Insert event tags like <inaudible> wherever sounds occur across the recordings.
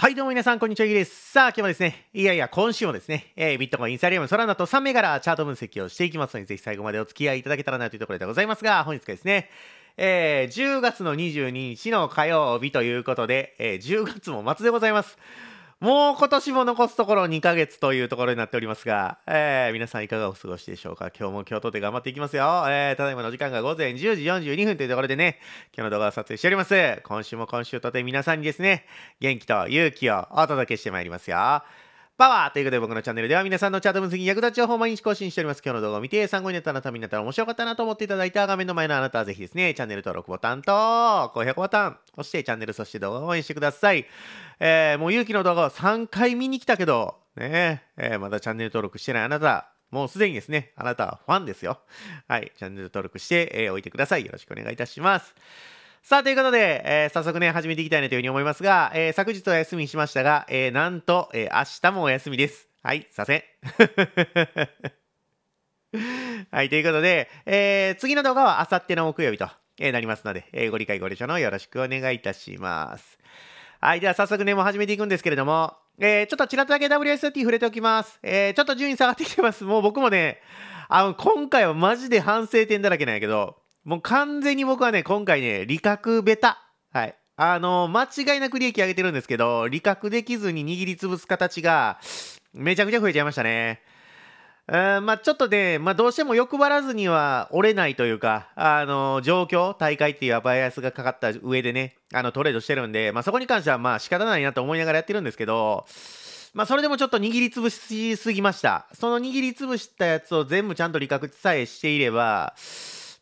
はい、どうも皆さん、こんにちは、ゆです。さあ、今日もですね、いやいや、今週もですね、えー、ビットコイン、インサリアム、ソラナと3からチャート分析をしていきますので、ぜひ最後までお付き合いいただけたらなというところでございますが、本日はですね、えー、10月の22日の火曜日ということで、えー、10月も末でございます。もう今年も残すところ2ヶ月というところになっておりますが、えー、皆さんいかがお過ごしでしょうか今日も京都で頑張っていきますよ。えー、ただいまの時間が午前10時42分というところでね、今日の動画を撮影しております。今週も今週とて皆さんにですね、元気と勇気をお届けしてまいりますよ。パワーということで僕のチャンネルでは皆さんのチャート分析に役立つ情報を毎日更新しております。今日の動画を見て参考になったあなたになったら面白かったなと思っていただいた画面の前のあなたはぜひですね、チャンネル登録ボタンと高評価ボタン、押してチャンネルそして動画を応援してください。えー、もう勇気の動画を3回見に来たけど、ねえー、まだチャンネル登録してないあなた、もうすでにですね、あなたはファンですよ。はい、チャンネル登録して、えー、おいてください。よろしくお願いいたします。さあ、ということで、えー、早速ね、始めていきたいなというふうに思いますが、えー、昨日は休みにしましたが、えー、なんと、え明日もお休みです。はい、させ。<laughs> はい、ということで、え次の動画はあさっての木曜日と、えなりますので、えご理解ご了承のよろしくお願いいたします。はい、では早速ね、もう始めていくんですけれども、えー、ちょっとちらっとだけ WST 触れておきます。えー、ちょっと順位下がってきてます。もう僕もね、あの、今回はマジで反省点だらけなんやけど、もう完全に僕はね、今回ね、理覚ベタ。はい。あの間違いなく利益上げてるんですけど、理覚できずに握りつぶす形が、めちゃくちゃ増えちゃいましたね。うんまあ、ちょっとね、まあ、どうしても欲張らずには折れないというか、あの状況、大会っていうバイアスがかかった上でね、あのトレードしてるんで、まあ、そこに関してはまあ仕方ないなと思いながらやってるんですけど、まあ、それでもちょっと握りつぶしすぎました。その握りつぶしたやつを全部ちゃんと理覚さえしていれば、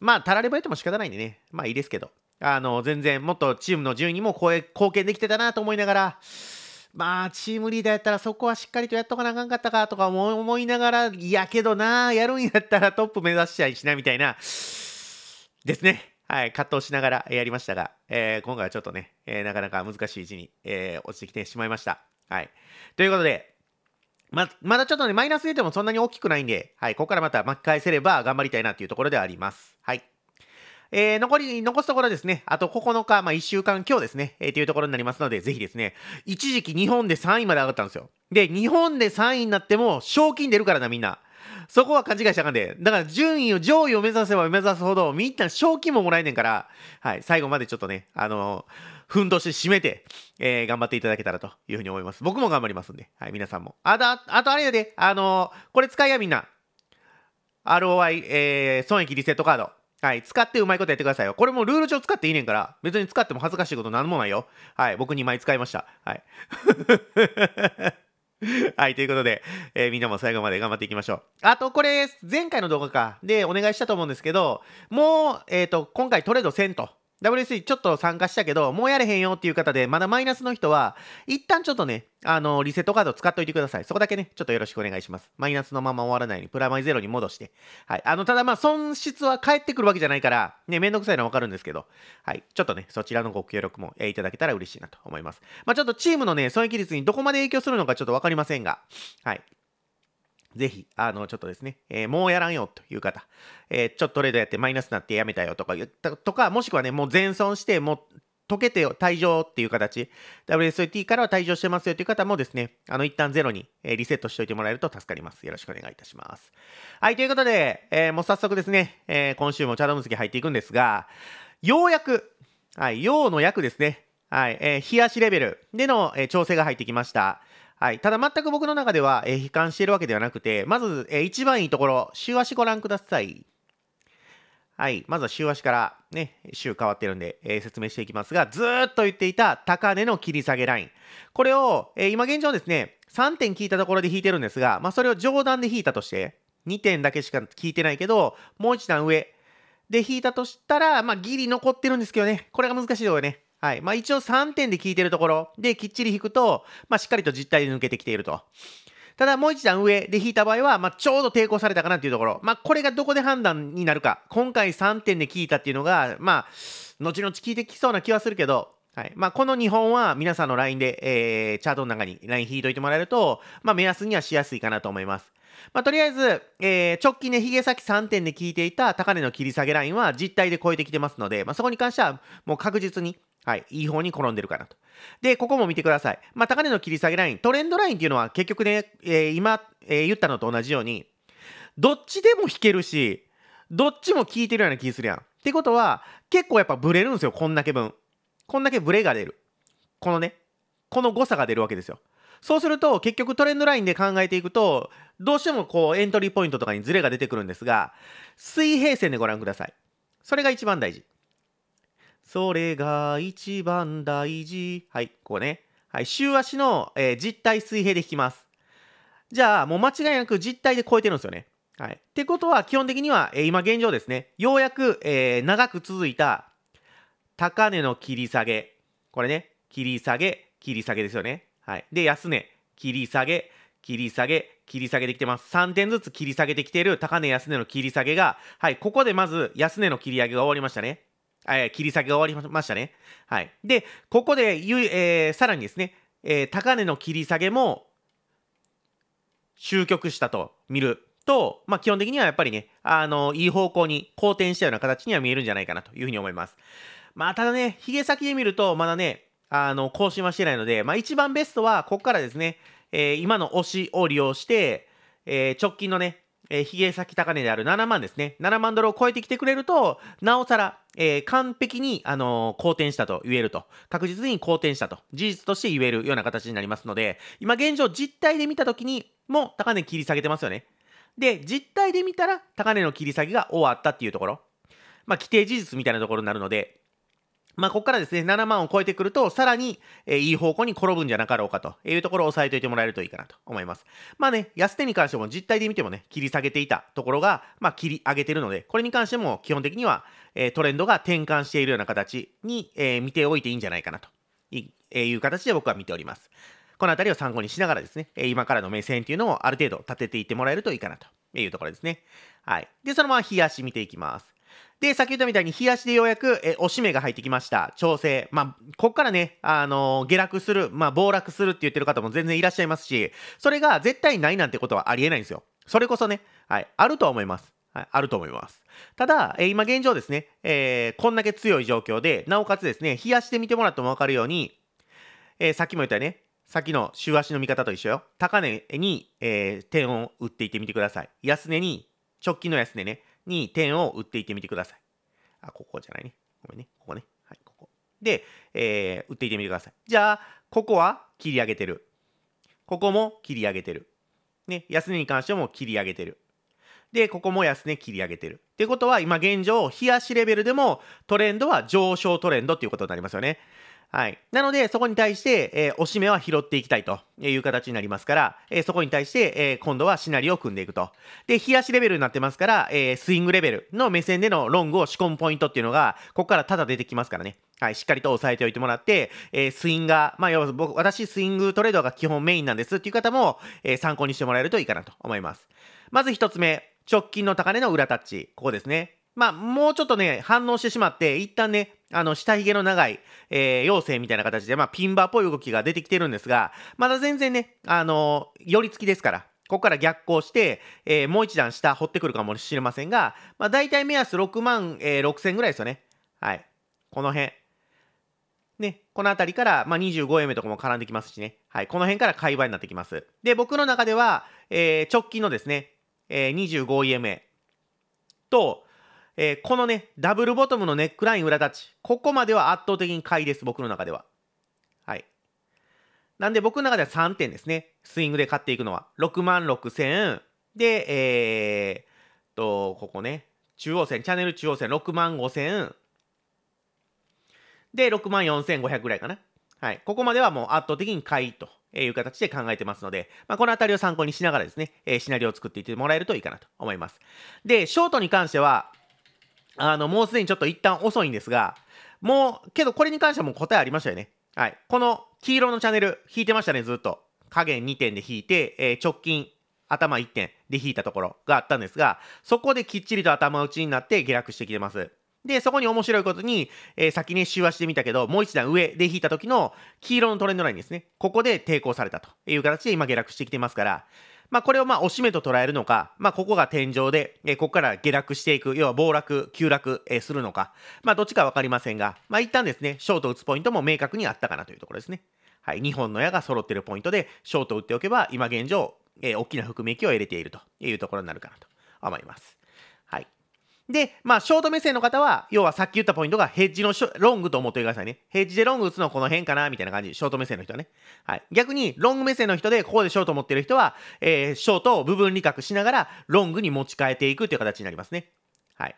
まあ、たらればえても仕方ないんでね、まあいいですけど、あの、全然もっとチームの順位にも貢献できてたなと思いながら、まあ、チームリーダーやったらそこはしっかりとやっとかなあかんかったかとか思いながら、いやけどな、やるんやったらトップ目指しちゃいしなみたいな、ですね。はい、葛藤しながらやりましたが、えー、今回はちょっとね、えー、なかなか難しい位置に、えー、落ちてきてしまいました。はい。ということで、ま、まだちょっとね、マイナス出てもそんなに大きくないんで、はい、ここからまた巻き返せれば頑張りたいなというところではあります。はい。えー、残り、残すところですね、あと9日、まあ1週間今日ですね、えー、というところになりますので、ぜひですね、一時期日本で3位まで上がったんですよ。で、日本で3位になっても賞金出るからな、みんな。そこは勘違いしたゃあかんで。だから順位を、上位を目指せば目指すほど、みんな賞金ももらえねんから、はい、最後までちょっとね、あのーふんどし締めて、えー、頑張っていただけたらというふうに思います。僕も頑張りますんで、はい、皆さんも。あと、あとあれやで、あのー、これ使いやみんな。ROI、えー、損益リセットカード。はい、使ってうまいことやってくださいよ。これもルール上使っていいねんから、別に使っても恥ずかしいことなんもないよ。はい、僕2枚使いました。はい。<laughs> はい、ということで、えー、みんなも最後まで頑張っていきましょう。あと、これ、前回の動画か、でお願いしたと思うんですけど、もう、えっ、ー、と、今回トレードせんと WSE ちょっと参加したけど、もうやれへんよっていう方で、まだマイナスの人は、一旦ちょっとね、あの、リセットカード使っといてください。そこだけね、ちょっとよろしくお願いします。マイナスのまま終わらないように、プラマイゼロに戻して。はい。あの、ただまあ、損失は返ってくるわけじゃないから、ね、めんどくさいのはわかるんですけど、はい。ちょっとね、そちらのご協力も、えいただけたら嬉しいなと思います。まあ、ちょっとチームのね、損益率にどこまで影響するのかちょっとわかりませんが、はい。ぜひ、あの、ちょっとですね、えー、もうやらんよという方、えー、ちょっとトレードやってマイナスになってやめたよとか言ったとか、もしくはね、もう全損して、もう溶けて退場っていう形、WSOT からは退場してますよという方もですね、あの、一旦ゼロにリセットしておいてもらえると助かります。よろしくお願いいたします。はい、ということで、えー、もう早速ですね、えー、今週もチャドムズキ入っていくんですが、ようやく、はい、うの役ですね、はい、えー、冷やしレベルでの、えー、調整が入ってきました。はい。ただ全く僕の中では、えー、悲観しているわけではなくて、まず、えー、一番いいところ、週足ご覧ください。はい。まずは週足からね、週変わってるんで、えー、説明していきますが、ずっと言っていた高値の切り下げライン。これを、えー、今現状ですね、3点聞いたところで引いてるんですが、まあそれを上段で引いたとして、2点だけしか聞いてないけど、もう一段上で引いたとしたら、まあギリ残ってるんですけどね、これが難しいところね。はい。まあ一応3点で聞いてるところできっちり引くと、まあしっかりと実態で抜けてきていると。ただもう一段上で引いた場合は、まあちょうど抵抗されたかなっていうところ。まあこれがどこで判断になるか。今回3点で聞いたっていうのが、まあ、後々聞いてきそうな気はするけど、はいまあ、この2本は皆さんの LINE で、えー、チャートの中に LINE 引いといてもらえると、まあ、目安にはしやすいかなと思います。まあ、とりあえず、えー、直近ね、ヒゲ先3点で効いていた高値の切り下げラインは実態で超えてきてますので、まあ、そこに関してはもう確実に、はい、いい方に転んでるかなと。で、ここも見てください。まあ、高値の切り下げライン、トレンドラインっていうのは結局ね、えー、今、えー、言ったのと同じように、どっちでも引けるし、どっちも効いてるような気するやん。ってことは、結構やっぱブレるんですよ、こんだけ分。こんだけブレが出る。このね、この誤差が出るわけですよ。そうすると結局トレンドラインで考えていくとどうしてもこうエントリーポイントとかにズレが出てくるんですが水平線でご覧くださいそれが一番大事それが一番大事はいここねはい週足の、えー、実体水平で引きますじゃあもう間違いなく実体で超えてるんですよねはい、ってことは基本的には、えー、今現状ですねようやく、えー、長く続いた高値の切り下げこれね切り下げ切り下げですよねはい。で、安値、切り下げ、切り下げ、切り下げてきてます。3点ずつ切り下げてきてる高値安値の切り下げが、はい、ここでまず安値の切り上げが終わりましたね。えー、切り下げが終わりましたね。はい。で、ここでゆ、えー、さらにですね、えー、高値の切り下げも終局したと見ると、まあ、基本的にはやっぱりね、あのいい方向に好転したような形には見えるんじゃないかなというふうに思います。まあ、ただね、ひげ先で見ると、まだね、あの、更新はしてないので、まあ、一番ベストは、ここからですね、えー、今の推しを利用して、えー、直近のね、えー、ヒゲ先高値である7万ですね。7万ドルを超えてきてくれると、なおさら、えー、完璧に、あのー、好転したと言えると。確実に好転したと。事実として言えるような形になりますので、今現状実態で見たときにも高値切り下げてますよね。で、実態で見たら高値の切り下げが終わったっていうところ。まあ、規定事実みたいなところになるので、まあ、ここからですね、7万を超えてくると、さらに、えー、いい方向に転ぶんじゃなかろうかというところを押さえておいてもらえるといいかなと思います。まあね、安手に関しても実態で見てもね、切り下げていたところが、まあ、切り上げてるので、これに関しても基本的には、えー、トレンドが転換しているような形に、えー、見ておいていいんじゃないかなとい,、えー、いう形で僕は見ております。この辺りを参考にしながらですね、え今からの目線というのをある程度立てていってもらえるといいかなというところですね。はい。で、そのまま冷やし見ていきます。で、先言ったみたいに、冷やしでようやく、え、おしめが入ってきました。調整。まあ、こっからね、あのー、下落する、まあ、暴落するって言ってる方も全然いらっしゃいますし、それが絶対ないなんてことはありえないんですよ。それこそね、はい、あるとは思います。はい、あると思います。ただ、えー、今現状ですね、えー、こんだけ強い状況で、なおかつですね、冷やしてみてもらってもわかるように、えー、さっきも言ったよね、さっきの週足の見方と一緒よ。高値に、えー、点を打っていってみてください。安値に、直近の安値ね、に点を打っていってみてください。あ、ここじゃないね。ごめんね。ここね。はい、ここ。で、えー、打っていってみてください。じゃあ、ここは切り上げてる。ここも切り上げてる。ね、安値に関しても切り上げてる。で、ここも安値切り上げてる。ってことは、今現状、冷やしレベルでもトレンドは上昇トレンドっていうことになりますよね。はい。なので、そこに対して、えー、し目は拾っていきたいという形になりますから、えー、そこに対して、えー、今度はシナリオを組んでいくと。で、冷やしレベルになってますから、えー、スイングレベルの目線でのロングを仕込むポイントっていうのが、ここからただ出てきますからね。はい、しっかりと押さえておいてもらって、えー、スインガー、まあ、要は僕、私、スイングトレードが基本メインなんですっていう方も、えー、参考にしてもらえるといいかなと思います。まず一つ目、直近の高値の裏タッチ。ここですね。まあ、もうちょっとね、反応してしまって、一旦ね、あの、下髭の長い、えー、妖精みたいな形で、まあ、ピンバーっぽい動きが出てきてるんですが、まだ全然ね、あのー、寄り付きですから、ここから逆行して、えー、もう一段下掘ってくるかもしれませんが、まあ、大体目安6万、えー、6千ぐらいですよね。はい。この辺。ね、この辺りから、まあ、25円目とかも絡んできますしね。はい。この辺から買い場になってきます。で、僕の中では、えー、直近のですね、えー、25円目と、えー、このね、ダブルボトムのネックライン裏立ち、ここまでは圧倒的に買いです、僕の中では。はい。なんで僕の中では3点ですね、スイングで買っていくのは。6万6千で、えー、と、ここね、中央線、チャンネル中央線6万5千で、6万4500ぐらいかな。はい。ここまではもう圧倒的に買いという形で考えてますので、まあ、このあたりを参考にしながらですね、えシナリオを作っていってもらえるといいかなと思います。で、ショートに関しては、あの、もうすでにちょっと一旦遅いんですが、もう、けどこれに関してはもう答えありましたよね。はい。この黄色のチャンネル、引いてましたね、ずっと。加減2点で引いて、えー、直近、頭1点で引いたところがあったんですが、そこできっちりと頭打ちになって下落してきてます。で、そこに面白いことに、えー、先に週足で見たけど、もう一段上で引いた時の黄色のトレンドラインですね。ここで抵抗されたという形で今下落してきてますから、まあ、これをまあ、しめと捉えるのか、まあ、ここが天井で、えー、ここから下落していく、要は暴落、急落、えー、するのか、まあ、どっちかわかりませんが、まあ、一旦ですね、ショート打つポイントも明確にあったかなというところですね。はい、2本の矢が揃っているポイントで、ショート打っておけば、今現状、えー、大きな含み益を入れているというところになるかなと思います。で、まあ、ショート目線の方は、要はさっき言ったポイントがヘッジのロングと思ってくださいね。ヘッジでロング打つのはこの辺かなみたいな感じ。ショート目線の人はね。はい。逆に、ロング目線の人で、ここでショート持ってる人は、えー、ショートを部分理覚しながら、ロングに持ち替えていくという形になりますね。はい。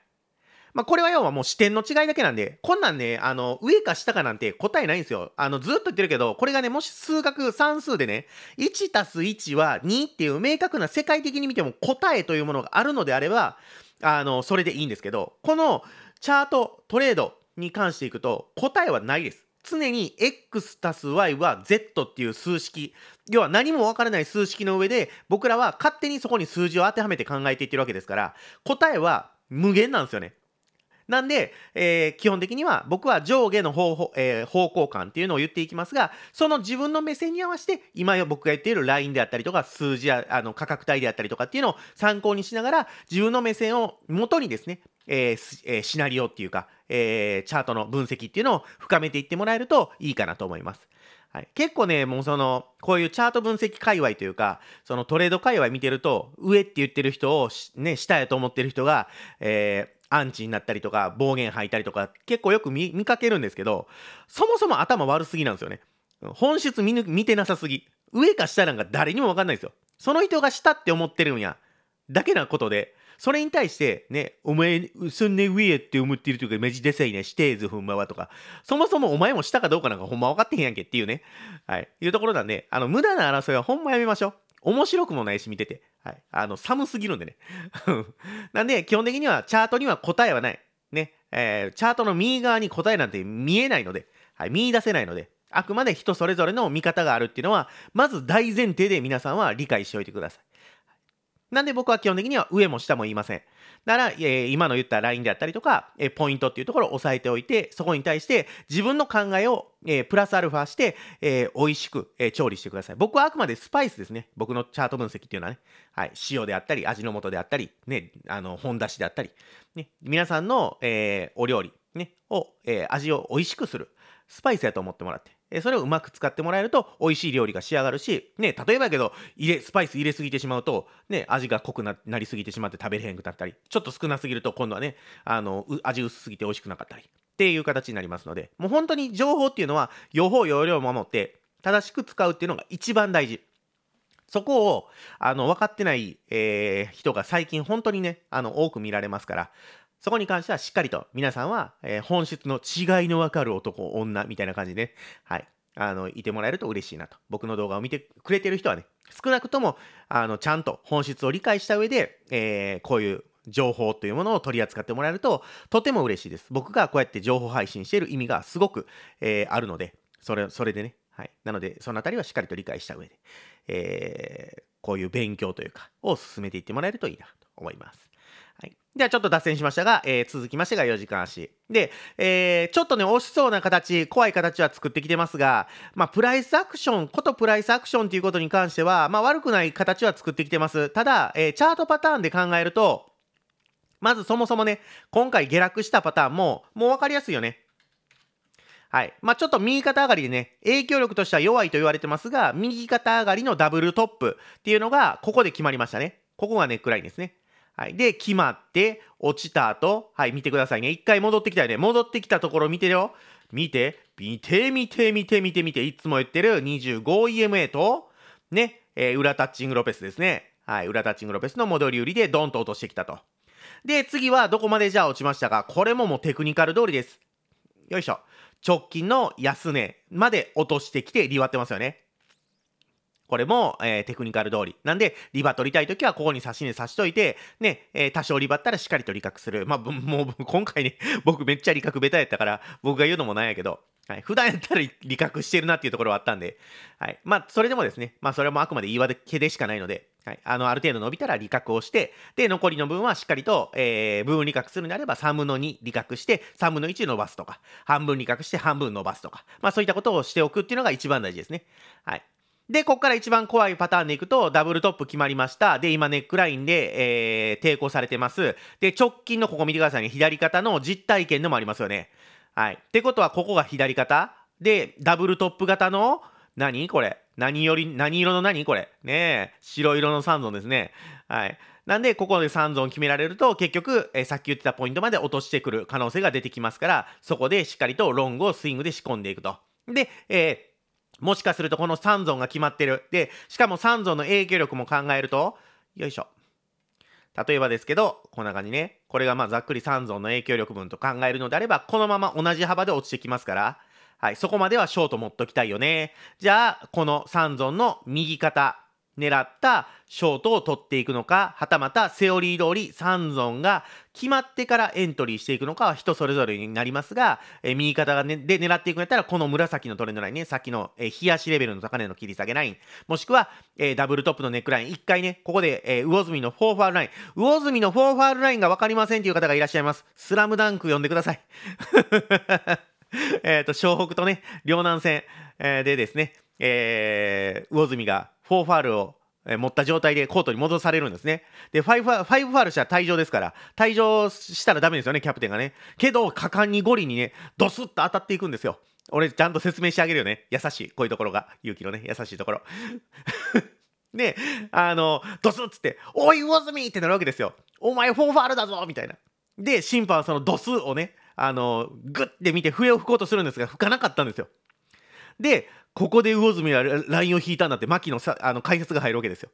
まあ、これは要はもう視点の違いだけなんで、こんなんね、あの、上か下かなんて答えないんですよ。あの、ずっと言ってるけど、これがね、もし数学、算数でね、1たす1は2っていう明確な世界的に見ても答えというものがあるのであれば、あの、それでいいんですけど、このチャート、トレードに関していくと、答えはないです。常に x たす y は z っていう数式要は何もわからない数式の上で僕らは勝手にそこに数字を当てはめて考えていってるわけですから答えは無限なんですよねなんで、えー、基本的には僕は上下の方,、向感っていうのを言っていきますが、その自分の目線に合わせて、今僕が言っているラインであったりとか、数字やあの価格帯であったりとかっていうのを参考にしながら、自分の目線を元にですね、えー、シナリオっていうか、えー、チャートの分析っていうのを深めていってもらえるといいかなと思います。はい、結構ね、もうその、こういうチャート分析界隈というか、そのトレード界隈見てると、上って言ってる人を、ね、下やと思ってる人が、えー、アンチになったりとか、暴言吐いたりとか、結構よく見かけるんですけど、そもそも頭悪すぎなんですよね。本質見見てなさすぎ。上か下なんか誰にも分かんないですよ。その人が下って思ってるんや。だけなことで、それに対して、ね、お前、すんね上って思ってるというか、めじでせえね、してーず、ふんまはとか、そもそもお前も下かどうかなんかほんま分かってへんやんけっていうね、はい、いうところなんで、あの、無駄な争いはほんまやめましょう。面白くもないし見てて、はい、あの寒すぎるんでね <laughs> なんで基本的にはチャートには答えはないね、えー、チャートの右側に答えなんて見えないので、はい、見出せないのであくまで人それぞれの見方があるっていうのはまず大前提で皆さんは理解しておいてくださいなんで僕は基本的には上も下も言いません。なら、えー、今の言ったラインであったりとか、えー、ポイントっていうところを押さえておいて、そこに対して自分の考えを、えー、プラスアルファして、えー、美味しく、えー、調理してください。僕はあくまでスパイスですね。僕のチャート分析っていうのはね、はい、塩であったり、味の素であったり、ね、あの、本出しであったり、ね、皆さんの、えー、お料理、ね、を、えー、味を美味しくする。スパイスやと思ってもらって。それをうまく使ってもらえると美味しい料理が仕上がるし、ね、例えばやけど入れスパイス入れすぎてしまうと、ね、味が濃くなりすぎてしまって食べれへんくなったりちょっと少なすぎると今度はねあの味薄すぎて美味しくなかったりっていう形になりますのでもう本当に情報っていうのは予報要領を守って正しく使うっていうのが一番大事。そこをあの分かってない、えー、人が最近本当にねあの多く見られますからそこに関してはしっかりと皆さんは、えー、本質の違いのわかる男、女みたいな感じで、ね、はい、あの、いてもらえると嬉しいなと。僕の動画を見てくれてる人はね、少なくとも、あの、ちゃんと本質を理解した上で、えー、こういう情報というものを取り扱ってもらえると、とても嬉しいです。僕がこうやって情報配信している意味がすごく、えー、あるので、それ、それでね、はい。なので、そのあたりはしっかりと理解した上で、えー、こういう勉強というか、を進めていってもらえるといいなと思います。ではちょっと脱線しましたが、えー、続きましてが4時間足。で、えー、ちょっとね、惜しそうな形、怖い形は作ってきてますが、まあ、プライスアクション、ことプライスアクションということに関しては、まあ、悪くない形は作ってきてます。ただ、えー、チャートパターンで考えると、まずそもそもね、今回下落したパターンも、もうわかりやすいよね。はい。まあ、ちょっと右肩上がりでね、影響力としては弱いと言われてますが、右肩上がりのダブルトップっていうのが、ここで決まりましたね。ここがね、暗いんですね。はい。で、決まって、落ちた後、はい、見てくださいね。一回戻ってきたよね。戻ってきたところ見てよ。見て、見て、見て、見て、見て、見て、いつも言ってる 25EMA と、ね、えー、裏タッチングロペスですね。はい、裏タッチングロペスの戻り売りでドンと落としてきたと。で、次はどこまでじゃあ落ちましたかこれももうテクニカル通りです。よいしょ。直近の安値まで落としてきて、利割ってますよね。これも、えー、テクニカル通り。なんで、リバ取りたいときは、ここに差し根差しといて、ね、えー、多少リバったらしっかりと利確する。まあ、もう、<laughs> 今回ね、僕めっちゃ利確ベタやったから、僕が言うのもなんやけど、はい、普段やったら利確してるなっていうところはあったんで、はい。まあ、それでもですね、まあ、それもあくまで言い訳でしかないので、はい。あの、ある程度伸びたら利確をして、で、残りの分はしっかりと、えー、部分利確するんであれば、3分の2利確して、3分の1伸ばすとか、半分利確して半分伸ばすとか、まあ、そういったことをしておくっていうのが一番大事ですね。はい。で、ここから一番怖いパターンでいくと、ダブルトップ決まりました。で、今ネックラインで、えー、抵抗されてます。で、直近のここ見てくださいね。左肩の実体験でもありますよね。はい。ってことは、ここが左肩。で、ダブルトップ型の、何これ何より、何色の何これねえ、白色の3ゾですね。はい。なんで、ここで3ゾ決められると、結局、えー、さっき言ってたポイントまで落としてくる可能性が出てきますから、そこでしっかりとロングをスイングで仕込んでいくと。で、えーもしかするとこの3尊が決まってる。で、しかも3尊の影響力も考えると、よいしょ。例えばですけど、こんな感じね。これがまあざっくり3尊の影響力分と考えるのであれば、このまま同じ幅で落ちてきますから、はい、そこまではショート持っときたいよね。じゃあ、この3尊の右肩、狙ったショートを取っていくのか、はたまたセオリー通り3尊が決まってからエントリーしていくのかは人それぞれになりますが、えー、右肩が、ね、で狙っていくんやったら、この紫のトレンドラインね、さっきの、えー、冷やしレベルの高値の切り下げライン、もしくは、えー、ダブルトップのネックライン、1回ね、ここで、えー、魚住のフォーファールライン、魚住のフォーファールラインが分かりませんという方がいらっしゃいます。スラムダンク呼んでください。<laughs> えっと、湘北とね、両南戦、えー、でですね、えー、魚住が4ファールを持った状態でコートに戻されるんですね。で、5ファファールしたら退場ですから、退場したらダメですよね、キャプテンがね。けど、果敢にゴリにね、ドスッと当たっていくんですよ。俺、ちゃんと説明してあげるよね。優しい。こういうところが。勇気のね、優しいところ。で、<laughs> あの、ドスッつって、おい、魚住ってなるわけですよ。お前、フォーファールだぞみたいな。で、審判はそのドスをね、あの、グッて見て笛を吹こうとするんですが、吹かなかったんですよ。でここで魚住はラインを引いたんだって牧野さあの解説が入るわけですよ。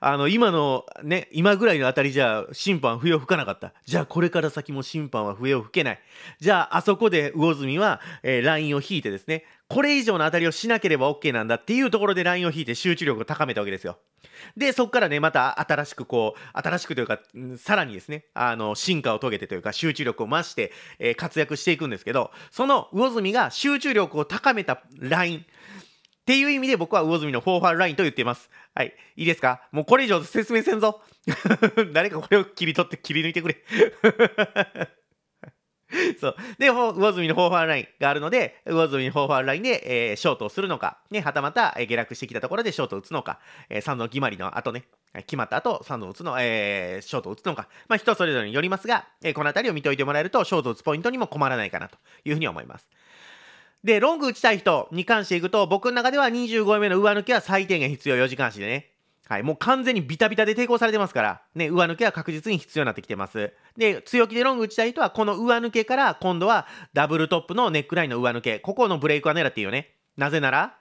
あの今のね今ぐらいのあたりじゃ審判笛を吹かなかったじゃあこれから先も審判は笛を吹けないじゃああそこで魚住は、えー、ラインを引いてですねこれ以上の当たりをしなければ OK なんだっていうところでラインを引いて集中力を高めたわけですよ。で、そこからね、また新しくこう、新しくというか、さらにですね、あの、進化を遂げてというか、集中力を増して、えー、活躍していくんですけど、その魚住が集中力を高めたラインっていう意味で僕は魚住のフォーファーラインと言っています。はい。いいですかもうこれ以上説明せんぞ。<laughs> 誰かこれを切り取って切り抜いてくれ <laughs> そう。で、魚住のフォーファーラインがあるので、魚住のフォーファーラインで、えー、ショートをするのか、ね、はたまた、えー、下落してきたところでショートを打つのか、えー、3の決まりの後ね、決まった後、3度打つの、えー、ショートを打つのか、まあ、人それぞれによりますが、えー、この辺りを見ておいてもらえると、ショートを打つポイントにも困らないかなというふうに思います。で、ロング打ちたい人に関していくと、僕の中では25目の上抜きは最低限必要4時間足でね。はい、もう完全にビタビタで抵抗されてますから、ね、上抜けは確実に必要になってきてます。で、強気でロング打ちたい人は、この上抜けから、今度はダブルトップのネックラインの上抜け、ここのブレイクは狙っていいよね。なぜなら、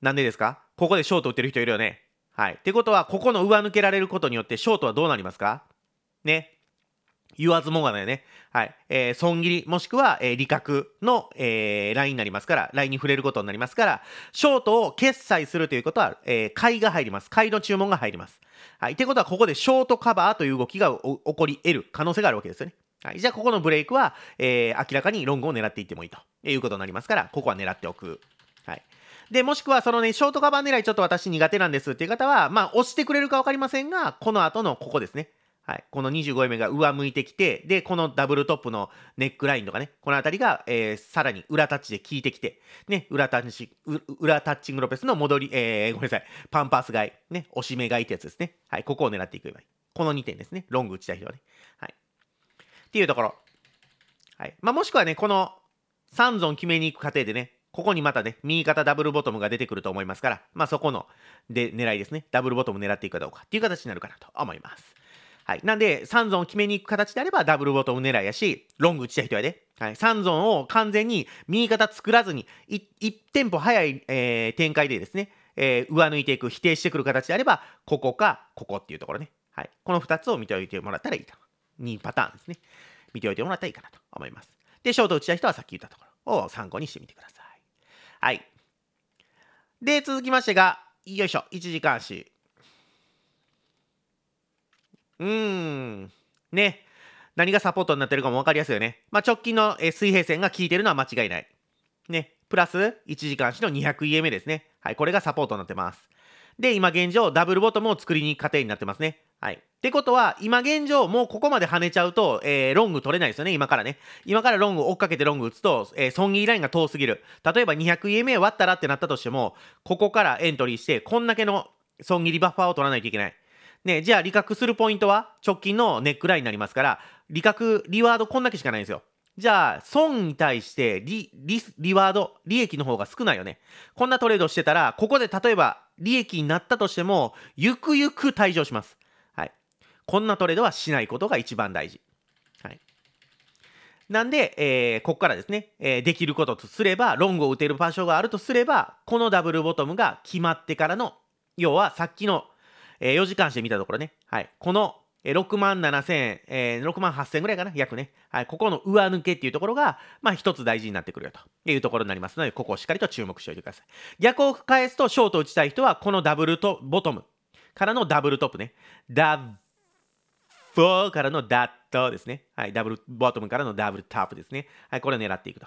なんでですかここでショート打ってる人いるよね。はい。ってことは、ここの上抜けられることによって、ショートはどうなりますかね。言わずもがないね。はい。えー、損切り、もしくは、えー、利確の、えー、ラインになりますから、ラインに触れることになりますから、ショートを決済するということは、えー、買いが入ります。買いの注文が入ります。はい。ってことは、ここでショートカバーという動きが起こり得る可能性があるわけですよね。はい。じゃあ、ここのブレイクは、えー、明らかにロングを狙っていってもいいということになりますから、ここは狙っておく。はい。で、もしくはそのね、ショートカバー狙いちょっと私苦手なんですっていう方は、まあ、押してくれるか分かりませんが、この後のここですね。はい、この25目が上向いてきて、で、このダブルトップのネックラインとかね、この辺りが、えー、さらに裏タッチで効いてきて、ね、裏タッチ、裏タッチングロペスの戻り、えー、ごめんなさい、パンパース買い、ね、押し目買いってやつですね。はい、ここを狙っていけばいい。この2点ですね、ロング打ちたい人はね。はい。っていうところ。はい。まあ、もしくはね、この3ゾン決めに行く過程でね、ここにまたね、右肩ダブルボトムが出てくると思いますから、まあ、そこので狙いですね、ダブルボトム狙っていくかどうかっていう形になるかなと思います。はい。なんで、3尊を決めに行く形であれば、ダブルボトム狙いやし、ロング打ちたい人やで。はい。3尊を完全に右肩作らずに、1テンポ早い、えー、展開でですね、えー、上抜いていく、否定してくる形であれば、ここか、ここっていうところね。はい。この2つを見ておいてもらったらいいと。2パターンですね。見ておいてもらったらいいかなと思います。で、ショート打ちたい人はさっき言ったところを参考にしてみてください。はい。で、続きましてが、よいしょ、1時間足。うーん。ね。何がサポートになってるかも分かりやすいよね。まあ、直近の、え水平線が効いてるのは間違いない。ね。プラス1時間足の 200EMA ですね。はい。これがサポートになってます。で、今現状、ダブルボトムを作りに行く過程になってますね。はい。ってことは、今現状、もうここまで跳ねちゃうと、えー、ロング取れないですよね、今からね。今からロング追っかけてロング打つと、えー、損切りラインが遠すぎる。例えば 200EMA 割ったらってなったとしても、ここからエントリーして、こんだけの損切りバッファーを取らないといけない。ね、じゃあ、利確するポイントは直近のネックラインになりますから、利確、リワードこんだけしかないんですよ。じゃあ、損に対してリ、リ、リワード、利益の方が少ないよね。こんなトレードしてたら、ここで例えば、利益になったとしても、ゆくゆく退場します。はい。こんなトレードはしないことが一番大事。はい。なんで、えー、ここからですね、えー、できることとすれば、ロングを打てる場所があるとすれば、このダブルボトムが決まってからの、要はさっきのえー、4時間してみたところね、はい、この、えー、6万7千円、えー、6万8 0円ぐらいかな、約ね、はい、ここの上抜けっていうところが、まあ、一つ大事になってくるよというところになりますので、ここをしっかりと注目しておいてください。逆を返すと、ショート打ちたい人は、このダブルとボトムからのダブルトップね、ダブルからのダットですね、はい、ダブルボトムからのダブルトップですね、はい、これを狙っていくと。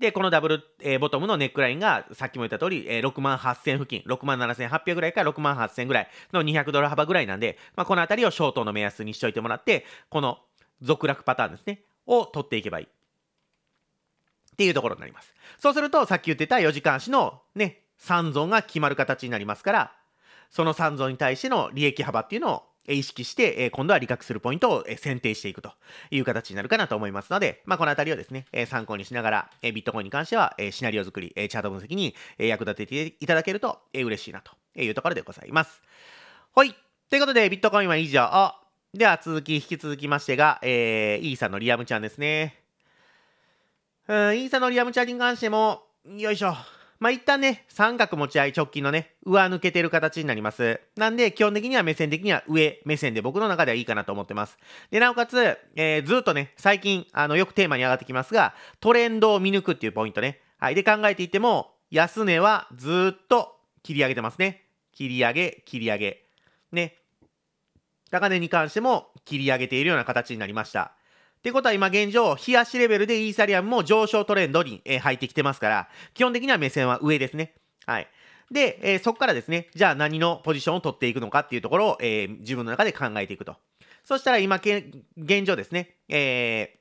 で、このダブル、えー、ボトムのネックラインが、さっきも言った通り、えー、6万8000付近、6万7800ぐらいから6万8000ぐらいの200ドル幅ぐらいなんで、まあ、このあたりをショートの目安にしといてもらって、この続落パターンですね、を取っていけばいい。っていうところになります。そうすると、さっき言ってた4時間足のね、三尊が決まる形になりますから、その三尊に対しての利益幅っていうのを意識して、え今度は理覚するポイントを、え選定していくという形になるかなと思いますので、まあ、このあたりをですね、え参考にしながら、えビットコインに関しては、えシナリオ作り、えチャート分析に、え役立てていただけると、え嬉しいなというところでございます。はい。ということで、ビットコインは以上。では、続き、引き続きましてが、えー、イーサのリアムちゃんですね。うん、イーサのリアムちゃんに関しても、よいしょ。まあ、一旦ね、三角持ち合い直近のね、上抜けてる形になります。なんで、基本的には目線的には上目線で僕の中ではいいかなと思ってます。で、なおかつ、えー、ずっとね、最近、あの、よくテーマに上がってきますが、トレンドを見抜くっていうポイントね。はい。で、考えていっても、安値はずっと切り上げてますね。切り上げ、切り上げ。ね。高値に関しても切り上げているような形になりました。ってことは今現状、冷やしレベルでイーサリアムも上昇トレンドに、入ってきてますから、基本的には目線は上ですね。はい。で、えー、そこからですね、じゃあ何のポジションを取っていくのかっていうところを、えー、自分の中で考えていくと。そしたら今け、現状ですね、えー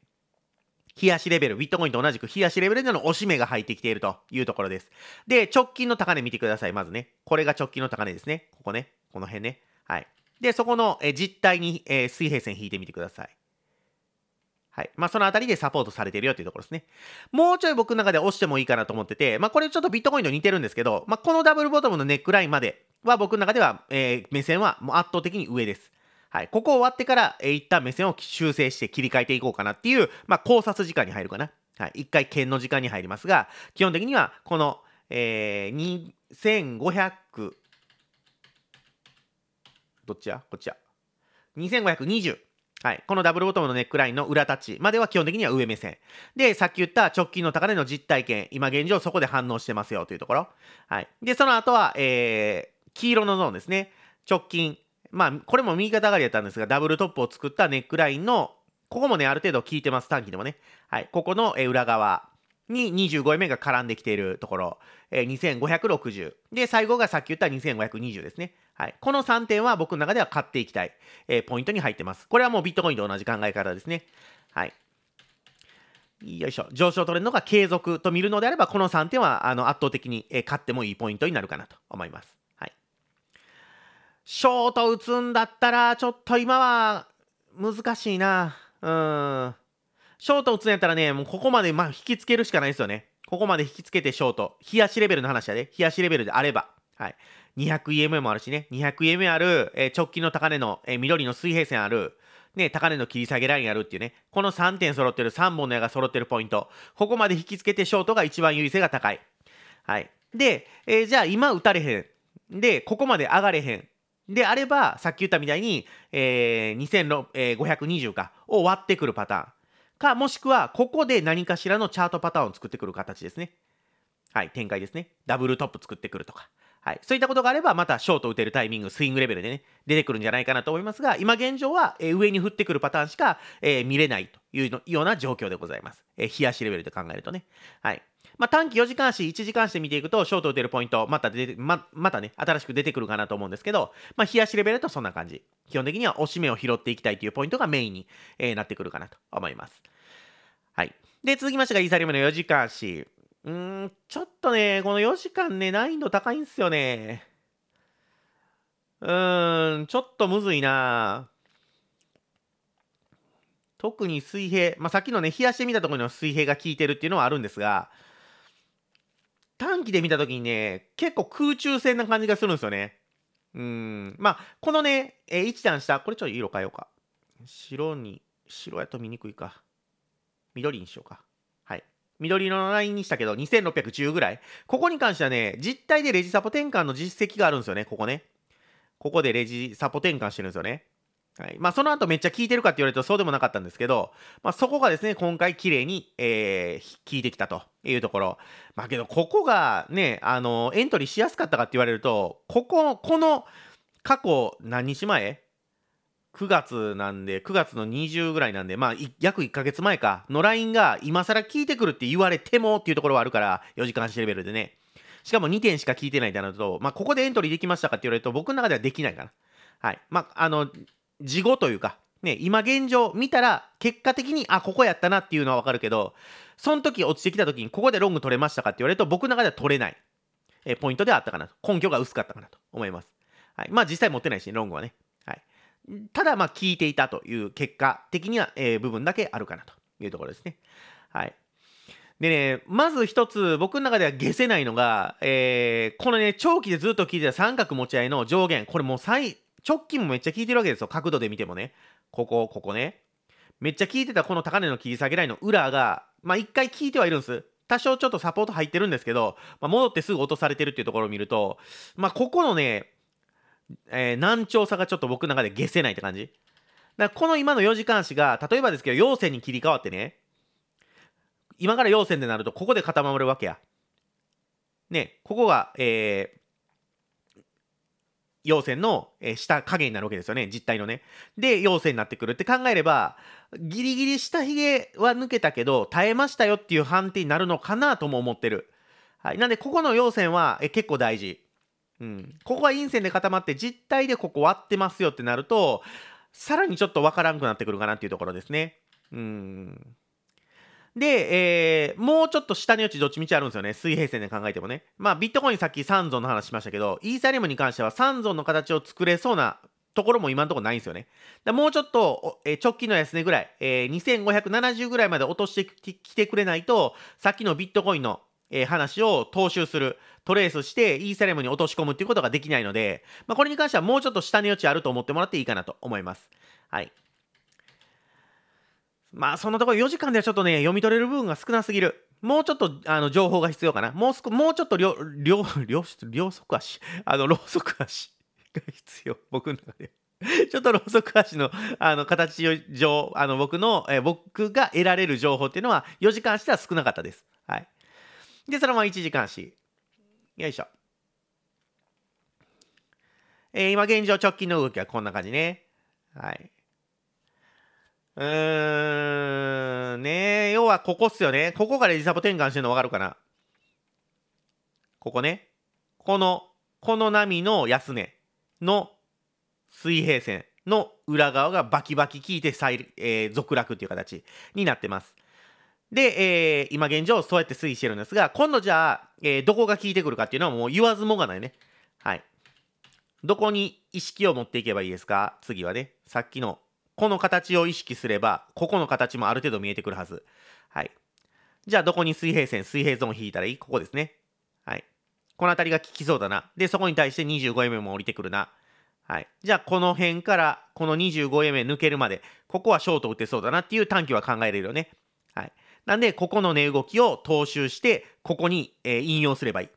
冷やしレベル、ビットコインと同じく冷やしレベルでの押し目が入ってきているというところです。で、直近の高値見てください、まずね。これが直近の高値ですね。ここね。この辺ね。はい。で、そこの、えー、実態に、えー、水平線引いてみてください。はい。まあ、そのあたりでサポートされてるよっていうところですね。もうちょい僕の中で押してもいいかなと思ってて、まあ、これちょっとビットコインと似てるんですけど、まあ、このダブルボトムのネックラインまでは僕の中では、えー、目線はもう圧倒的に上です。はい。ここ終わってから、えー、一旦目線を修正して切り替えていこうかなっていう、まあ、考察時間に入るかな。はい。一回剣の時間に入りますが、基本的にはこの、えー、2500、どっちやこっちや。2520。はい、このダブルボトムのネックラインの裏立ちまでは基本的には上目線。で、さっき言った直近の高値の実体験、今現状そこで反応してますよというところ。はい、で、その後は、えー、黄色のゾーンですね。直近。まあ、これも右肩上がりだったんですが、ダブルトップを作ったネックラインの、ここもね、ある程度効いてます、短期でもね。はい、ここの、え裏側に25円目が絡んできているところ、え2560。で、最後がさっき言った2520ですね。はい、この3点は僕の中では買っていきたい、えー、ポイントに入ってます。これはもうビットコインと同じ考え方ですね。はい。よいしょ。上昇トレンドが継続と見るのであれば、この3点はあの圧倒的に、えー、買ってもいいポイントになるかなと思います。はい。ショート打つんだったら、ちょっと今は難しいな。うん。ショート打つんやったらね、もうここまでまあ引きつけるしかないですよね。ここまで引きつけてショート。冷やしレベルの話やで。冷やしレベルであれば。はい。2 0 0 e m もあるしね、2 0 0 e m ある、えー、直近の高値の、えー、緑の水平線ある、ね、高値の切り下げラインあるっていうね、この3点揃ってる、3本の矢が揃ってるポイント、ここまで引きつけてショートが一番優位性が高い。はい。で、えー、じゃあ今打たれへん。で、ここまで上がれへん。であれば、さっき言ったみたいに、えー、えー、2520か、を割ってくるパターン。か、もしくは、ここで何かしらのチャートパターンを作ってくる形ですね。はい、展開ですね。ダブルトップ作ってくるとか。はい、そういったことがあれば、またショート打てるタイミング、スイングレベルでね、出てくるんじゃないかなと思いますが、今現状は、えー、上に降ってくるパターンしか、えー、見れないというのような状況でございます。えー、冷やしレベルで考えるとね。はい。まあ、短期4時間足、1時間足で見ていくと、ショート打てるポイント、また出て、ま、またね、新しく出てくるかなと思うんですけど、まあ、冷やしレベルだとそんな感じ。基本的には、押し目を拾っていきたいというポイントがメインに、えー、なってくるかなと思います。はい。で、続きましてが、イーサリムの4時間足。うーん、ちょっとね、この4時間ね、難易度高いんすよね。うーん、ちょっとむずいな特に水平、まあ、さっきのね、冷やしてみたところの水平が効いてるっていうのはあるんですが、短期で見たときにね、結構空中戦な感じがするんですよね。うん。まあ、このね、えー、1段下、これちょっと色変えようか。白に、白やと見にくいか。緑にしようか。緑色のラインにしたけど、2610ぐらい。ここに関してはね、実態でレジサポ転換の実績があるんですよね、ここね。ここでレジサポ転換してるんですよね。はい。まあ、その後めっちゃ効いてるかって言われるとそうでもなかったんですけど、まあ、そこがですね、今回綺麗に、えー、効いてきたというところ。まあ、けど、ここがね、あの、エントリーしやすかったかって言われると、ここ、この過去何日前9月なんで、9月の20ぐらいなんで、まあ、約1ヶ月前か、の LINE が今更聞いてくるって言われてもっていうところはあるから、4時間しレベルでね。しかも2点しか聞いてないってなると、まあ、ここでエントリーできましたかって言われると、僕の中ではできないかな。はい。まあ、あの、事後というか、ね、今現状見たら、結果的に、あ、ここやったなっていうのはわかるけど、その時落ちてきた時に、ここでロング取れましたかって言われると、僕の中では取れない、えポイントではあったかなと。根拠が薄かったかなと思います。はい。まあ、実際持ってないし、ロングはね。ただまあ効いていたという結果的には、えー、部分だけあるかなというところですね。はい。でね、まず一つ僕の中では消せないのが、えー、このね、長期でずっと聞いてた三角持ち合いの上限、これもう最、直近もめっちゃ効いてるわけですよ。角度で見てもね。ここ、ここね。めっちゃ効いてたこの高値の切り下げラインの裏が、まあ一回効いてはいるんです。多少ちょっとサポート入ってるんですけど、まあ、戻ってすぐ落とされてるっていうところを見ると、まあここのね、えー、難聴さがちょっと僕の中で消せないって感じ。だからこの今の4時間足が、例えばですけど、陽線に切り替わってね、今から陽線でなると、ここで固まるわけや。ね、ここが、えー、陽線の、えー、下影になるわけですよね、実体のね。で、陽線になってくるって考えれば、ギリギリ下髭は抜けたけど、耐えましたよっていう判定になるのかなとも思ってる。はい、なんで、ここの陽線は、えー、結構大事。うん、ここが陰線で固まって実体でここ割ってますよってなるとさらにちょっと分からんくなってくるかなっていうところですね。うんで、えー、もうちょっと下の余地どっちみちあるんですよね。水平線で考えてもね。まあ、ビットコインさっき3ゾンの話しましたけど、イーサリアムに関しては3ゾンの形を作れそうなところも今のところないんですよね。だもうちょっと、えー、直近の安値ぐらい、えー、2570ぐらいまで落としてきてくれないと、さっきのビットコインのえー、話を踏襲する、トレースしてイーサレムに落とし込むっていうことができないので、まあ、これに関してはもうちょっと下の余地あると思ってもらっていいかなと思います。はい。まあ、そんなところ4時間ではちょっとね、読み取れる部分が少なすぎる。もうちょっと、あの、情報が必要かな。もうすこ、もうちょっと両、両、両、両足足。あの、ろうそく足が必要。僕の中で。ちょっとろうそく足の、あの、形上、あの、僕の、え僕が得られる情報っていうのは、4時間足では少なかったです。はい。で、そのまま1時間足。よいしょ。えー、今現状直近の動きはこんな感じね。はい。うーん、ね要はここっすよね。ここから時差ボ転換してるの分かるかなここね。この、この波の安値の水平線の裏側がバキバキ効いて再、えー、続落っていう形になってます。で、えー、今現状、そうやって推移してるんですが、今度じゃあ、えー、どこが効いてくるかっていうのはもう言わずもがないね。はい。どこに意識を持っていけばいいですか次はね、さっきの、この形を意識すれば、ここの形もある程度見えてくるはず。はい。じゃあ、どこに水平線、水平ゾーン引いたらいいここですね。はい。この辺りが効きそうだな。で、そこに対して 25mm も降りてくるな。はい。じゃあ、この辺から、この 25mm 抜けるまで、ここはショート打てそうだなっていう短期は考えれるよね。はい。なんで、ここの値動きを踏襲して、ここに、え引用すればいい。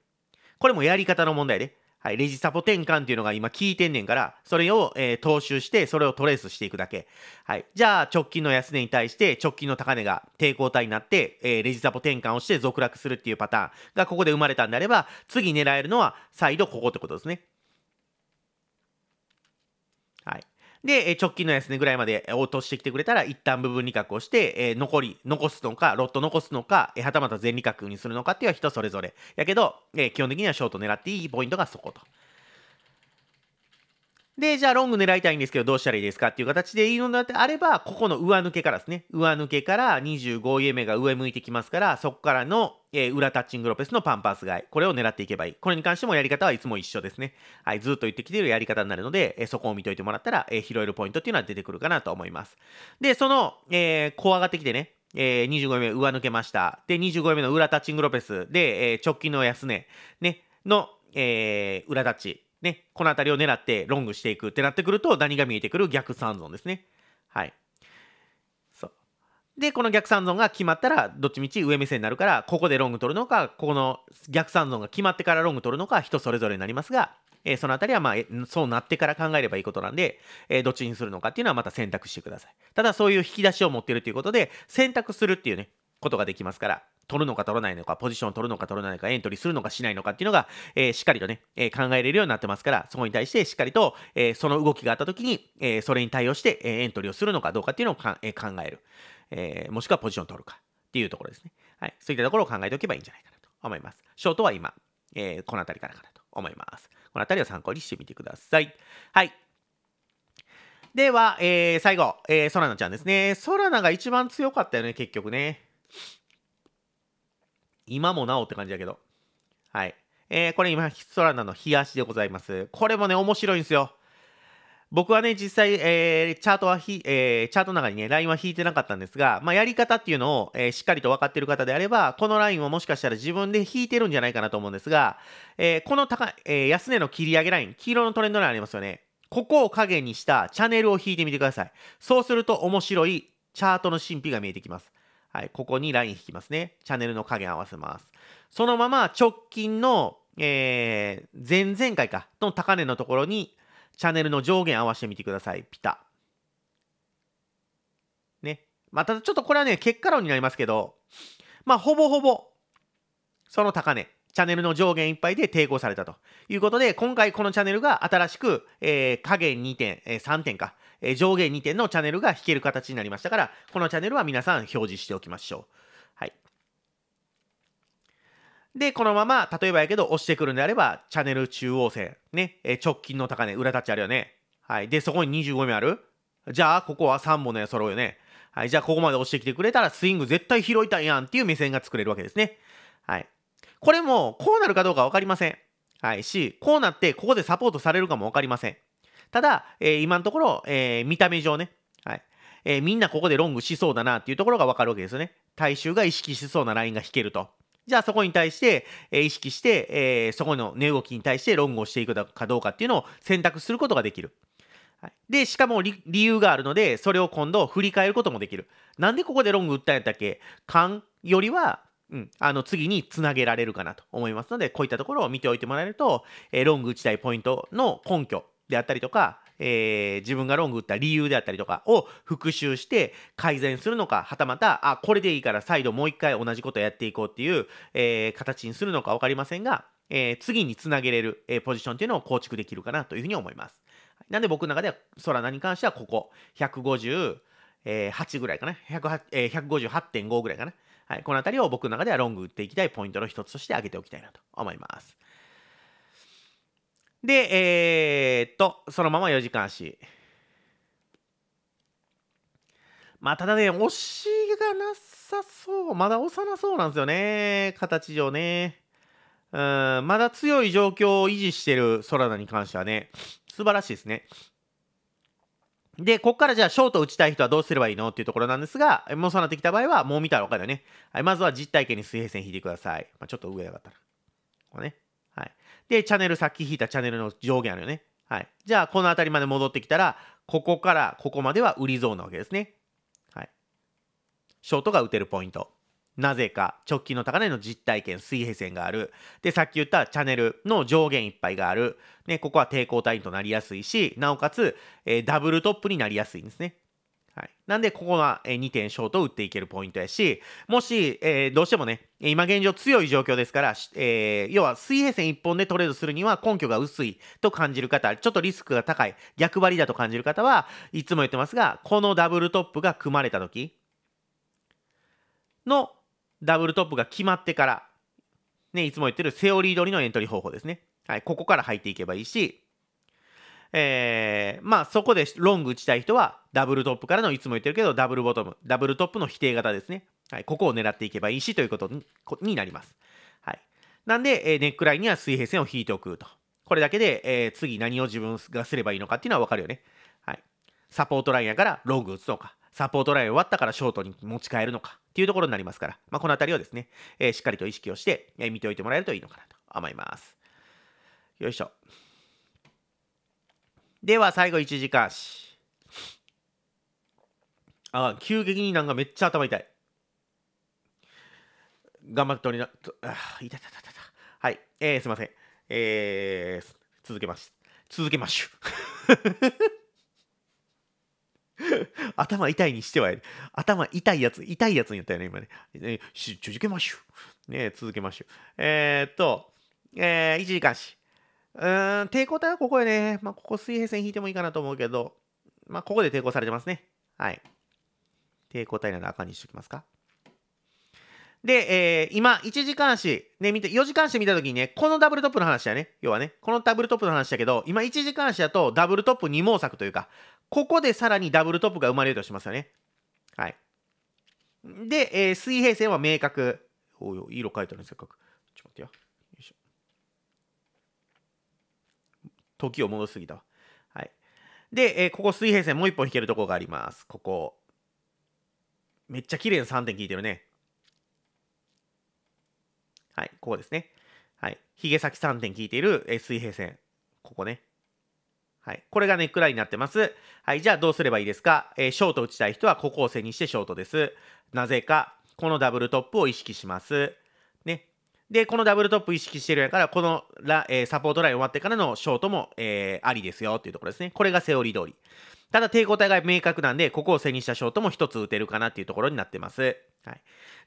これもやり方の問題で。はい、レジサポ転換っていうのが今効いてんねんから、それを、えー、踏襲して、それをトレースしていくだけ。はい。じゃあ、直近の安値に対して、直近の高値が抵抗体になって、えー、レジサポ転換をして続落するっていうパターンがここで生まれたんであれば、次狙えるのは再度ここってことですね。で、直近の安値ぐらいまで落としてきてくれたら、一旦部分利確をして、え残り、残すのか、ロット残すのか、えはたまた全利確にするのかっていうのは人それぞれ。やけど、え基本的にはショート狙っていいポイントがそこと。で、じゃあロング狙いたいんですけどどうしたらいいですかっていう形でいいのであれば、ここの上抜けからですね。上抜けから25位目が上向いてきますから、そこからの、えー、裏タッチングロペスのパンパース買い。これを狙っていけばいい。これに関してもやり方はいつも一緒ですね。はい、ずっと言ってきているやり方になるので、えー、そこを見といてもらったら、えー、拾えるポイントっていうのは出てくるかなと思います。で、その、えー、怖がってきてね、えー、25目上抜けました。で、25目の裏タッチングロペスで、えー、直近の安値、ね、の、えー、裏タッチ。ね、この辺りを狙ってロングしていくってなってくると、何が見えてくる逆三尊ですね。はい。そう。で、この逆三尊が決まったら、どっちみち上目線になるから、ここでロング取るのか、ここの逆三尊が決まってからロング取るのか、人それぞれになりますが、えー、その辺りは、まあ、そうなってから考えればいいことなんで、えー、どっちにするのかっていうのはまた選択してください。ただ、そういう引き出しを持ってるということで、選択するっていうね、ことができますから。取るのか取らないのか、ポジション取るのか取らないのか、エントリーするのかしないのかっていうのが、えー、しっかりとね、えー、考えれるようになってますから、そこに対してしっかりと、えー、その動きがあった時に、えそれに対応して、えエントリーをするのかどうかっていうのをか、え考える、えもしくはポジション取るかっていうところですね。はい。そういったところを考えておけばいいんじゃないかなと思います。ショートは今、えこの辺りからかなと思います。この辺りを参考にしてみてください。はい。では、え最後、えー、ソラナちゃんですね。ソラナが一番強かったよね、結局ね。今もなおって感じだけど。はい。えー、これ今、ヒストラナの冷やしでございます。これもね、面白いんですよ。僕はね、実際、えー、チャートはひ、えー、チャートの中にね、ラインは引いてなかったんですが、まあ、やり方っていうのを、えー、しっかりと分かってる方であれば、このラインをもしかしたら自分で引いてるんじゃないかなと思うんですが、えこの高、え安値の切り上げライン、黄色のトレンドラインありますよね。ここを影にしたチャンネルを引いてみてください。そうすると面白いチャートの神秘が見えてきます。はい、ここにライン引きますね。チャンネルの影合わせます。そのまま直近の、えー、前々回か、の高値のところに、チャンネルの上限合わせてみてください。ピタ。ね。まあ、ただちょっとこれはね、結果論になりますけど、まあ、ほぼほぼ、その高値、チャンネルの上限いっぱいで抵抗されたということで、今回このチャンネルが新しく、えー、下限2点、えー、3点か、え上下2点のチャンネルが引ける形になりましたから、このチャンネルは皆さん表示しておきましょう。はい。で、このまま、例えばやけど、押してくるんであれば、チャンネル中央線、ね、え直近の高値、裏立ちあるよね。はい。で、そこに25目あるじゃあ、ここは3本のや揃うよね。はい。じゃあ、ここまで押してきてくれたら、スイング絶対拾いたいやんっていう目線が作れるわけですね。はい。これも、こうなるかどうか分かりません。はい。し、こうなって、ここでサポートされるかも分かりません。ただ、えー、今のところ、えー、見た目上ね、はいえー、みんなここでロングしそうだなっていうところが分かるわけですよね。大衆が意識しそうなラインが引けると。じゃあそこに対して、えー、意識して、えー、そこの値動きに対してロングをしていくかどうかっていうのを選択することができる。はい、で、しかも理由があるので、それを今度振り返ることもできる。なんでここでロング打ったんやったっけ勘よりは、うん、あの次につなげられるかなと思いますので、こういったところを見ておいてもらえると、えー、ロング打ちたいポイントの根拠であったりとか、えー、自分がロング打った理由であったりとかを復習して改善するのか、はたまた、あ、これでいいから再度もう一回同じことやっていこうっていう、えー、形にするのか分かりませんが、えー、次につなげれる、えポジションっていうのを構築できるかなというふうに思います。なんで僕の中では、ソラナに関してはここ、158ぐらいかな、え158.5ぐらいかな。はい、この辺りを僕の中ではロング打っていきたいポイントの一つとして挙げておきたいなと思います。で、えー、っと、そのまま4時間足。まあ、ただね、押しがなさそう。まだ押さなそうなんですよね。形上ね。うん、まだ強い状況を維持してるソラナに関してはね、素晴らしいですね。で、こっからじゃあ、ショート打ちたい人はどうすればいいのっていうところなんですが、もうそうなってきた場合は、もう見たらわかるよね。はい、まずは実体験に水平線引いてください。まあ、ちょっと上だったら。こうね。で、チャンネル、さっき引いたチャンネルの上限あるよね。はい。じゃあ、この辺りまで戻ってきたら、ここからここまでは売りゾーンなわけですね。はい。ショートが打てるポイント。なぜか直近の高値の実体験、水平線がある。で、さっき言ったチャンネルの上限いっぱいがある。ね、ここは抵抗体となりやすいし、なおかつ、えー、ダブルトップになりやすいんですね。はい、なんで、ここは2点ショートを打っていけるポイントやし、もし、えー、どうしてもね、今現状強い状況ですから、えー、要は水平線1本でトレードするには根拠が薄いと感じる方、ちょっとリスクが高い、逆張りだと感じる方はいつも言ってますが、このダブルトップが組まれた時のダブルトップが決まってから、ね、いつも言ってるセオリー取りのエントリー方法ですね。はい、ここから入っていけばいいし、えー、まあそこでロング打ちたい人はダブルトップからのいつも言ってるけどダブルボトム、ダブルトップの否定型ですね。はい、ここを狙っていけばいいしということになります。はい、なんで、えー、ネックラインには水平線を引いておくと。これだけで、えー、次何を自分がすればいいのかっていうのは分かるよね。はい、サポートラインやからロング打つのか、サポートライン終わったからショートに持ち帰るのかっていうところになりますから、まあ、この辺りをですね、えー、しっかりと意識をして、えー、見ておいてもらえるといいのかなと思います。よいしょ。では最後1時間足。あ、急激になんかめっちゃ頭痛い。頑張っておりな、あ、痛いたたたた。はい、えー、すいません。えー、続けます。続けましゅ。<laughs> 頭痛いにしてはやる。頭痛いやつ、痛いやつにやったよね、今ね。ね続けましゅ。ね続けましゅ。えー、っと、えー、1時間し。うん、抵抗体はここよね。まあ、ここ水平線引いてもいいかなと思うけど、まあ、ここで抵抗されてますね。はい。抵抗体なの赤にしときますか。で、えー、今、1時間足、ね、見て、4時間足見たときにね、このダブルトップの話だね。要はね、このダブルトップの話だけど、今1時間足だとダブルトップ2毛作というか、ここでさらにダブルトップが生まれるとしますよね。はい。で、えー、水平線は明確。おいお色変えたね、せっかく。ちょっと待ってよ。時を戻すぎと。はい。で、えー、ここ水平線もう一本引けるとこがあります。ここ。めっちゃ綺麗な3点効いてるね。はい、ここですね。はい。ひげ先3点効いている、えー、水平線。ここね。はい。これがネックラインになってます。はい。じゃあどうすればいいですか、えー、ショート打ちたい人は、ここを背にしてショートです。なぜか、このダブルトップを意識します。で、このダブルトップ意識してるやから、このラ、えー、サポートライン終わってからのショートも、えー、ありですよっていうところですね。これがセオリー通り。ただ抵抗体が明確なんで、ここを背にしたショートも1つ打てるかなっていうところになってます。はい、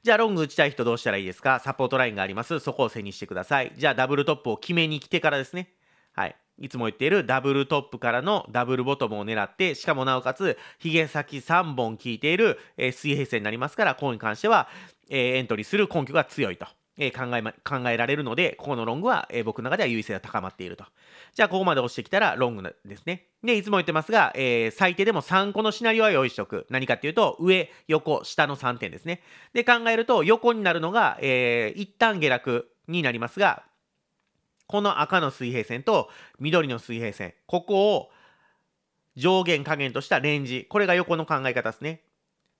じゃあ、ロング打ちたい人どうしたらいいですかサポートラインがあります。そこを背にしてください。じゃあ、ダブルトップを決めに来てからですね。はい。いつも言っているダブルトップからのダブルボトムを狙って、しかもなおかつ、ヒゲ先3本効いている、えー、水平線になりますから、ここに関しては、えー、エントリーする根拠が強いと。え考え、ま、考えられるので、ここのロングは、え僕の中では優位性が高まっていると。じゃあ、ここまで押してきたらロングですね。で、いつも言ってますが、えー、最低でも3個のシナリオは用意しておく。何かっていうと、上、横、下の3点ですね。で、考えると、横になるのが、えー、一旦下落になりますが、この赤の水平線と緑の水平線、ここを上限下限としたレンジ、これが横の考え方ですね。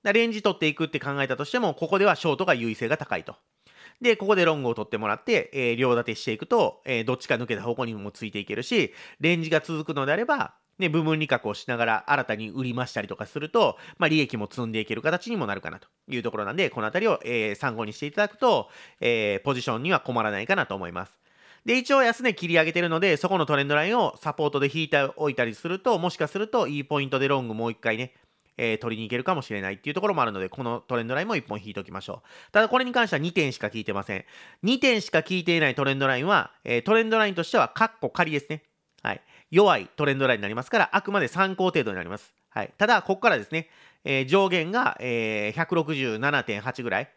レンジ取っていくって考えたとしても、ここではショートが優位性が高いと。で、ここでロングを取ってもらって、えー、両立てしていくと、えー、どっちか抜けた方向にもついていけるし、レンジが続くのであれば、ね、部分利確をしながら新たに売りましたりとかすると、まあ、利益も積んでいける形にもなるかなというところなんで、このあたりを、えー、参考にしていただくと、えー、ポジションには困らないかなと思います。で、一応安値切り上げてるので、そこのトレンドラインをサポートで引いておいたりすると、もしかするといいポイントでロングもう一回ね、えー、取りに行けるかもしれないっていうところもあるので、このトレンドラインも1本引いておきましょう。ただこれに関しては2点しか聞いてません。2点しか聞いていないトレンドラインは、えー、トレンドラインとしては、カッコ仮ですね。はい。弱いトレンドラインになりますから、あくまで参考程度になります。はい。ただ、ここからですね、えー、上限が、えー、167.8ぐらい。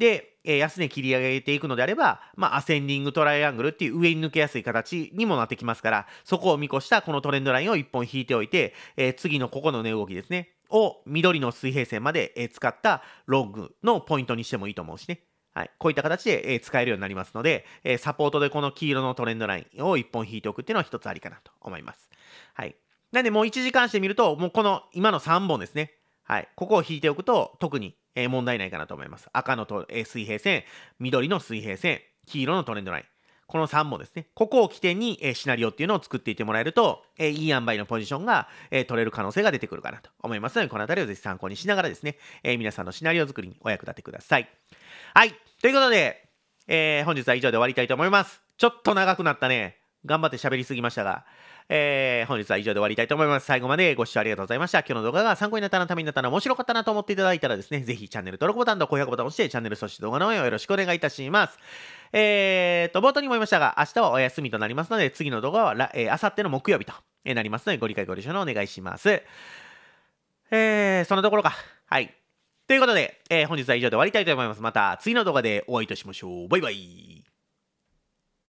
で、えー、安値切り上げていくのであれば、まあ、アセンディングトライアングルっていう上に抜けやすい形にもなってきますから、そこを見越したこのトレンドラインを1本引いておいて、えー、次のここの値動きですね、を緑の水平線まで、え使ったロングのポイントにしてもいいと思うしね。はい、こういった形で、え使えるようになりますので、えサポートでこの黄色のトレンドラインを1本引いておくっていうのは1つありかなと思います。はい。なんでもう1時間してみると、もうこの今の3本ですね。はい。ここを引いておくと、特にえー、問題ないかなと思います。赤のと、えー、水平線、緑の水平線、黄色のトレンドライン。この3もですね。ここを起点に、えー、シナリオっていうのを作っていってもらえると、えー、いい塩梅のポジションが、えー、取れる可能性が出てくるかなと思いますので、この辺りをぜひ参考にしながらですね、え皆さんのシナリオ作りにお役立てください。はい。ということで、え本日は以上で終わりたいと思います。ちょっと長くなったね。頑張って喋りすぎましたが、えー、本日は以上で終わりたいと思います。最後までご視聴ありがとうございました。今日の動画が参考になったな、ためになったな、面白かったなと思っていただいたらですね、ぜひチャンネル登録ボタンと高評価ボタンを押して、チャンネルそして動画の応援をよろしくお願いいたします。えーと、冒頭にも言いましたが、明日はお休みとなりますので、次の動画は、えー、明後日の木曜日と、えー、なりますので、ご理解ご了承のお願いします。えー、そのところか。はい。ということで、えー、本日は以上で終わりたいと思います。また次の動画でお会いいたしましょう。バイバイ。